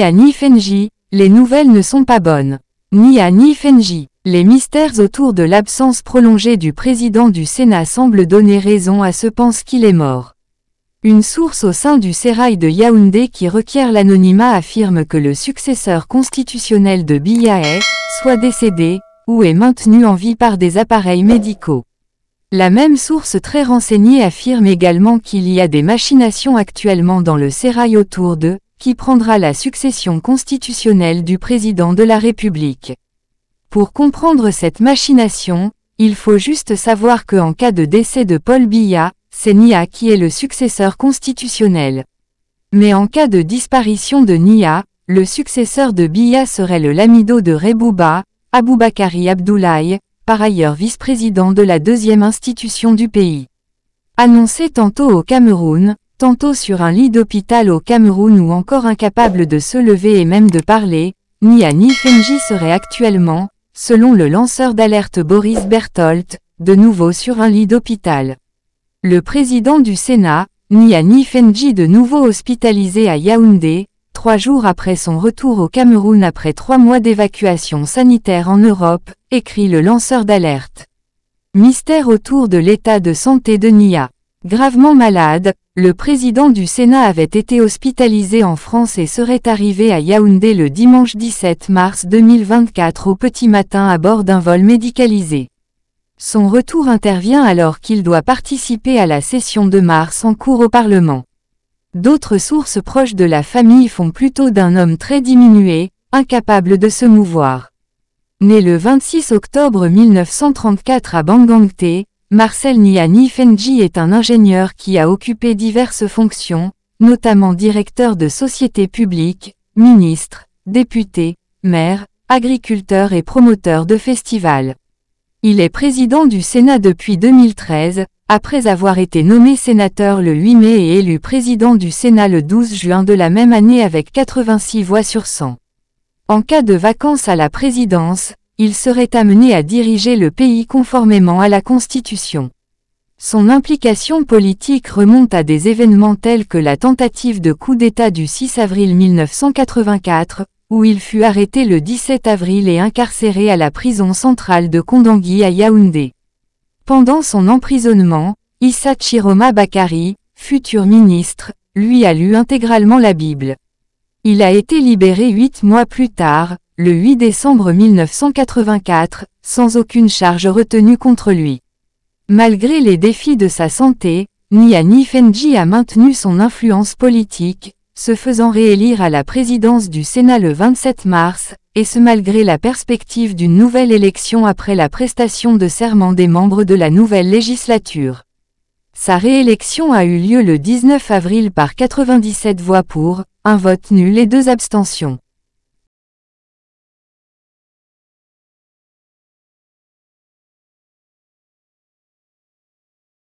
à ni Fenji, les nouvelles ne sont pas bonnes. Ni ni Fenji, les mystères autour de l'absence prolongée du président du Sénat semblent donner raison à ce pense qu'il est mort. Une source au sein du sérail de Yaoundé qui requiert l'anonymat affirme que le successeur constitutionnel de est soit décédé, ou est maintenu en vie par des appareils médicaux. La même source très renseignée affirme également qu'il y a des machinations actuellement dans le sérail autour de qui prendra la succession constitutionnelle du président de la République. Pour comprendre cette machination, il faut juste savoir que en cas de décès de Paul Biya, c'est Nia qui est le successeur constitutionnel. Mais en cas de disparition de Nia, le successeur de Biya serait le lamido de Rebouba, Aboubakari Abdoulaye, par ailleurs vice-président de la deuxième institution du pays. Annoncé tantôt au Cameroun, tantôt sur un lit d'hôpital au Cameroun ou encore incapable de se lever et même de parler, Nia ni Fenji serait actuellement, selon le lanceur d'alerte Boris Bertolt, de nouveau sur un lit d'hôpital. Le président du Sénat, Nia ni Fenji de nouveau hospitalisé à Yaoundé, trois jours après son retour au Cameroun après trois mois d'évacuation sanitaire en Europe, écrit le lanceur d'alerte. Mystère autour de l'état de santé de Nia. Gravement malade, le président du Sénat avait été hospitalisé en France et serait arrivé à Yaoundé le dimanche 17 mars 2024 au petit matin à bord d'un vol médicalisé. Son retour intervient alors qu'il doit participer à la session de mars en cours au Parlement. D'autres sources proches de la famille font plutôt d'un homme très diminué, incapable de se mouvoir. Né le 26 octobre 1934 à Bangangté, Marcel Niani Fenji est un ingénieur qui a occupé diverses fonctions, notamment directeur de sociétés publiques, ministre, député, maire, agriculteur et promoteur de festivals. Il est président du Sénat depuis 2013, après avoir été nommé sénateur le 8 mai et élu président du Sénat le 12 juin de la même année avec 86 voix sur 100. En cas de vacances à la présidence, il serait amené à diriger le pays conformément à la Constitution. Son implication politique remonte à des événements tels que la tentative de coup d'État du 6 avril 1984, où il fut arrêté le 17 avril et incarcéré à la prison centrale de Kondangui à Yaoundé. Pendant son emprisonnement, Issa Chiroma Bakari, futur ministre, lui a lu intégralement la Bible. Il a été libéré huit mois plus tard, le 8 décembre 1984, sans aucune charge retenue contre lui. Malgré les défis de sa santé, Niani Fenji a maintenu son influence politique, se faisant réélire à la présidence du Sénat le 27 mars, et ce malgré la perspective d'une nouvelle élection après la prestation de serment des membres de la nouvelle législature. Sa réélection a eu lieu le 19 avril par 97 voix pour, un vote nul et deux abstentions.